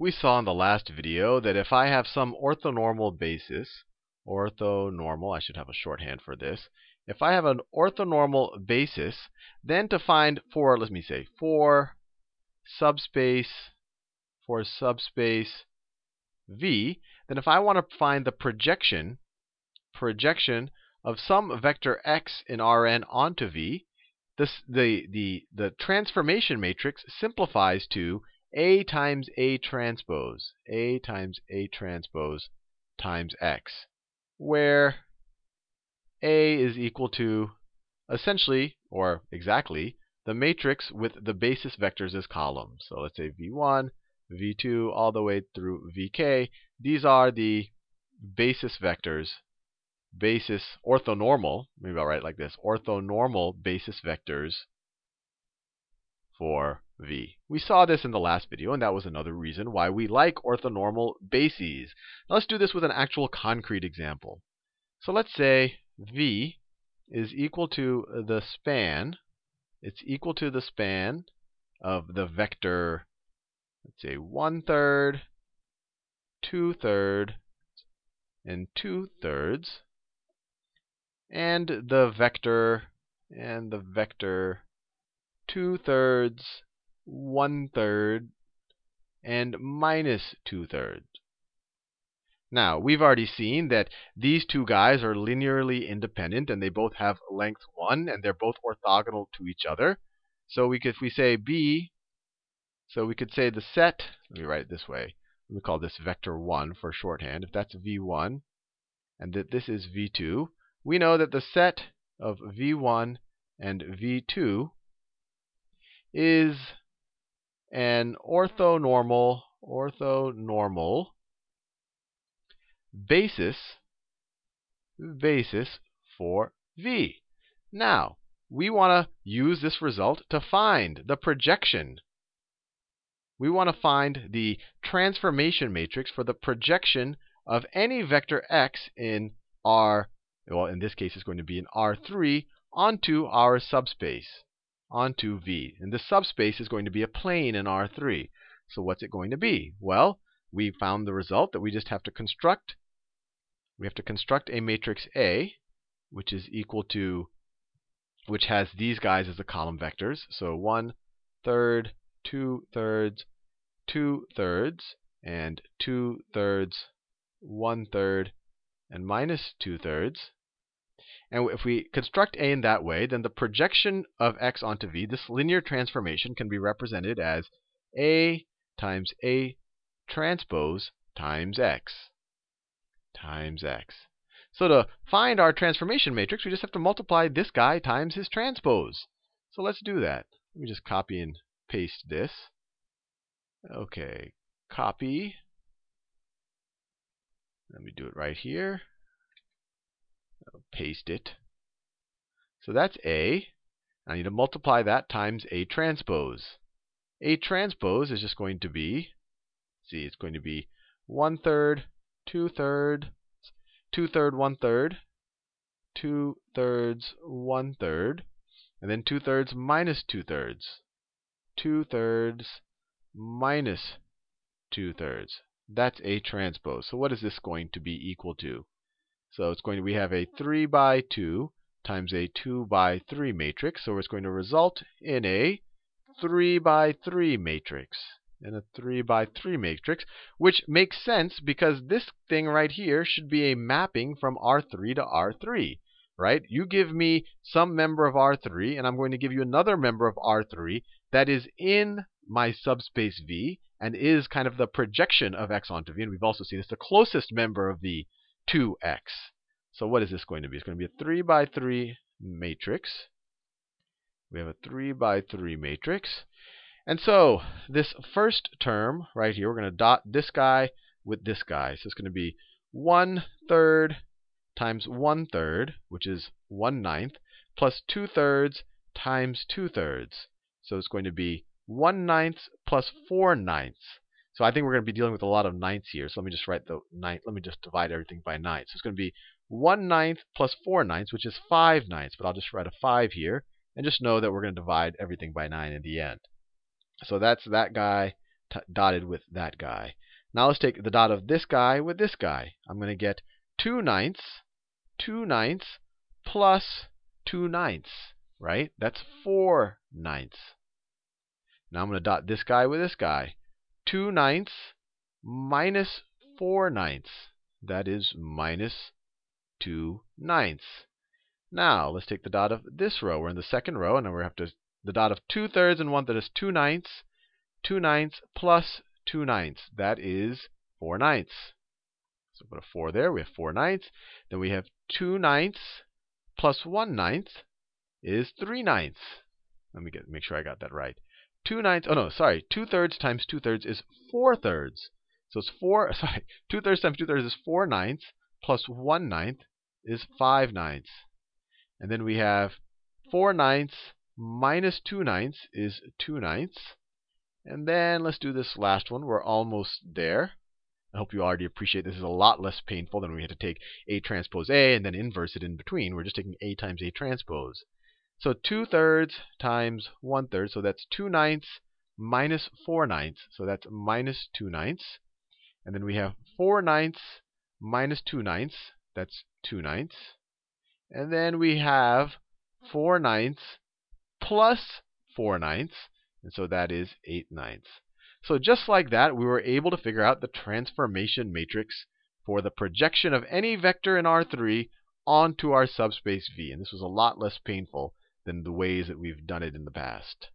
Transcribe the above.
We saw in the last video that if I have some orthonormal basis, orthonormal, I should have a shorthand for this. If I have an orthonormal basis, then to find for, let me say, for subspace, for subspace v, then if I want to find the projection, projection of some vector x in Rn onto v, this, the, the, the transformation matrix simplifies to a times A transpose, A times A transpose times x, where A is equal to essentially or exactly the matrix with the basis vectors as columns. So let's say v1, v2, all the way through vk. These are the basis vectors, basis orthonormal, maybe I'll write like this, orthonormal basis vectors for v. We saw this in the last video, and that was another reason why we like orthonormal bases. Now let's do this with an actual concrete example. So let's say v is equal to the span. It's equal to the span of the vector, let's say, 1 third, 2 third, and 2 thirds, and the vector, and the vector 2 thirds, one third and minus two thirds. Now, we've already seen that these two guys are linearly independent and they both have length 1 and they're both orthogonal to each other. So we could, if we say B, so we could say the set, let me write it this way. Let me call this vector 1 for shorthand. If that's V1 and that this is V2, we know that the set of V1 and V2 is an orthonormal, orthonormal basis, basis for V. Now, we want to use this result to find the projection. We want to find the transformation matrix for the projection of any vector x in R, well, in this case, it's going to be in R3 onto our subspace onto V. And this subspace is going to be a plane in R3. So what's it going to be? Well, we found the result that we just have to construct. We have to construct a matrix A, which is equal to, which has these guys as the column vectors. So 1 third, 2 thirds, 2 thirds, and 2 thirds, 1 third, and minus 2 thirds. And if we construct A in that way, then the projection of x onto V, this linear transformation, can be represented as A times A transpose times x times x. So to find our transformation matrix, we just have to multiply this guy times his transpose. So let's do that. Let me just copy and paste this. OK, copy. Let me do it right here paste it. So that's A. I need to multiply that times A transpose. A transpose is just going to be, see, it's going to be 1 third, 2 third, 2 third, 1 third, 2 thirds, 1 third, and then 2 thirds minus 2 thirds. 2 thirds minus 2 thirds. That's A transpose. So what is this going to be equal to? So it's going to, we have a 3 by 2 times a 2 by 3 matrix. So it's going to result in a 3 by 3 matrix. And a 3 by 3 matrix, which makes sense because this thing right here should be a mapping from R3 to R3 right? You give me some member of R3, and I'm going to give you another member of R3 that is in my subspace V and is kind of the projection of X onto V. And we've also seen it's the closest member of V 2x. So what is this going to be? It's going to be a 3 by 3 matrix. We have a 3 by 3 matrix. And so this first term right here, we're going to dot this guy with this guy. So it's going to be 1 third times 1 third, which is 1 ninth, plus 2 thirds times 2 thirds. So it's going to be 1 ninth plus 4 ninths. So I think we're going to be dealing with a lot of ninths here. So let me just write the ninth. Let me just divide everything by nine. So it's going to be one ninth plus four ninths, which is five ninths. But I'll just write a five here, and just know that we're going to divide everything by nine in the end. So that's that guy dotted with that guy. Now let's take the dot of this guy with this guy. I'm going to get two ninths, two ninths plus two ninths, right? That's four ninths. Now I'm going to dot this guy with this guy. 2 ninths minus mm. 4 ninths. That is minus 2 ninths. Now, let's take the dot of this row. We're in the second row, and we have to the dot of 2 thirds and 1 third is 2 ninths. 2 ninths plus 2 ninths. That is 4 ninths. So put a 4 there. We have 4 ninths. Then we have 2 ninths plus 1 ninth is 3 ninths. Let me get, make sure I got that right two ninths. Oh no, sorry. Two thirds times two thirds is four thirds. So it's four. Sorry, two thirds times two thirds is four ninths plus one ninth is five ninths. And then we have four ninths minus two ninths is two ninths. And then let's do this last one. We're almost there. I hope you already appreciate this is a lot less painful than we had to take A transpose A and then inverse it in between. We're just taking A times A transpose. So 2 thirds times 1 third, so that's 2 ninths minus 4 ninths, so that's minus 2 ninths. And then we have 4 ninths minus 2 ninths, that's 2 ninths. And then we have 4 ninths plus 4 ninths, and so that is 8 ninths. So just like that, we were able to figure out the transformation matrix for the projection of any vector in R3 onto our subspace V. And this was a lot less painful than the ways that we've done it in the past.